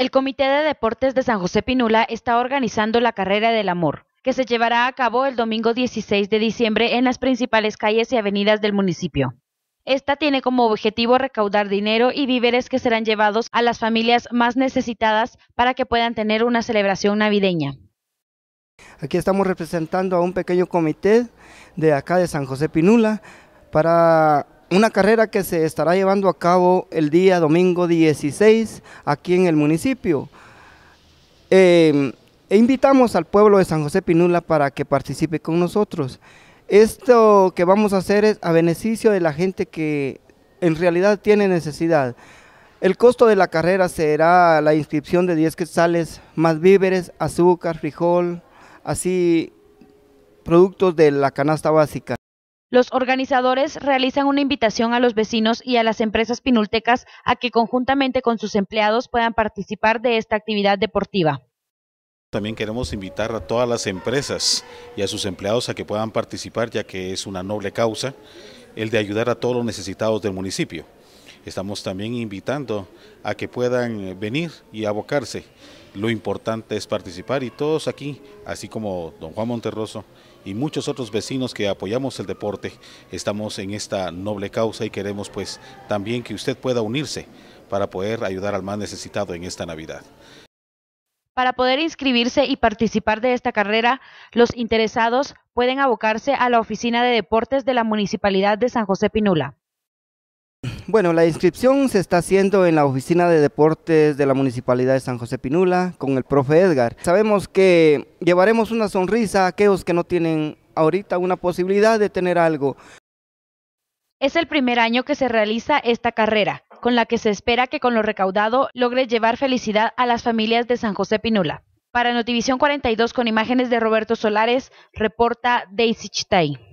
El Comité de Deportes de San José Pinula está organizando la Carrera del Amor, que se llevará a cabo el domingo 16 de diciembre en las principales calles y avenidas del municipio. Esta tiene como objetivo recaudar dinero y víveres que serán llevados a las familias más necesitadas para que puedan tener una celebración navideña. Aquí estamos representando a un pequeño comité de acá de San José Pinula para una carrera que se estará llevando a cabo el día domingo 16 aquí en el municipio. Em, e invitamos al pueblo de San José Pinula para que participe con nosotros. Esto que vamos a hacer es a beneficio de la gente que en realidad tiene necesidad. El costo de la carrera será la inscripción de 10 quetzales, más víveres, azúcar, frijol, así productos de la canasta básica. Los organizadores realizan una invitación a los vecinos y a las empresas pinultecas a que conjuntamente con sus empleados puedan participar de esta actividad deportiva. También queremos invitar a todas las empresas y a sus empleados a que puedan participar, ya que es una noble causa el de ayudar a todos los necesitados del municipio. Estamos también invitando a que puedan eh, venir y abocarse. Lo importante es participar y todos aquí, así como don Juan Monterroso y muchos otros vecinos que apoyamos el deporte, estamos en esta noble causa y queremos pues también que usted pueda unirse para poder ayudar al más necesitado en esta Navidad. Para poder inscribirse y participar de esta carrera, los interesados pueden abocarse a la Oficina de Deportes de la Municipalidad de San José Pinula. Bueno, la inscripción se está haciendo en la oficina de deportes de la Municipalidad de San José Pinula con el profe Edgar. Sabemos que llevaremos una sonrisa a aquellos que no tienen ahorita una posibilidad de tener algo. Es el primer año que se realiza esta carrera, con la que se espera que con lo recaudado logre llevar felicidad a las familias de San José Pinula. Para Notivisión 42 con imágenes de Roberto Solares, reporta Daisy Chitay.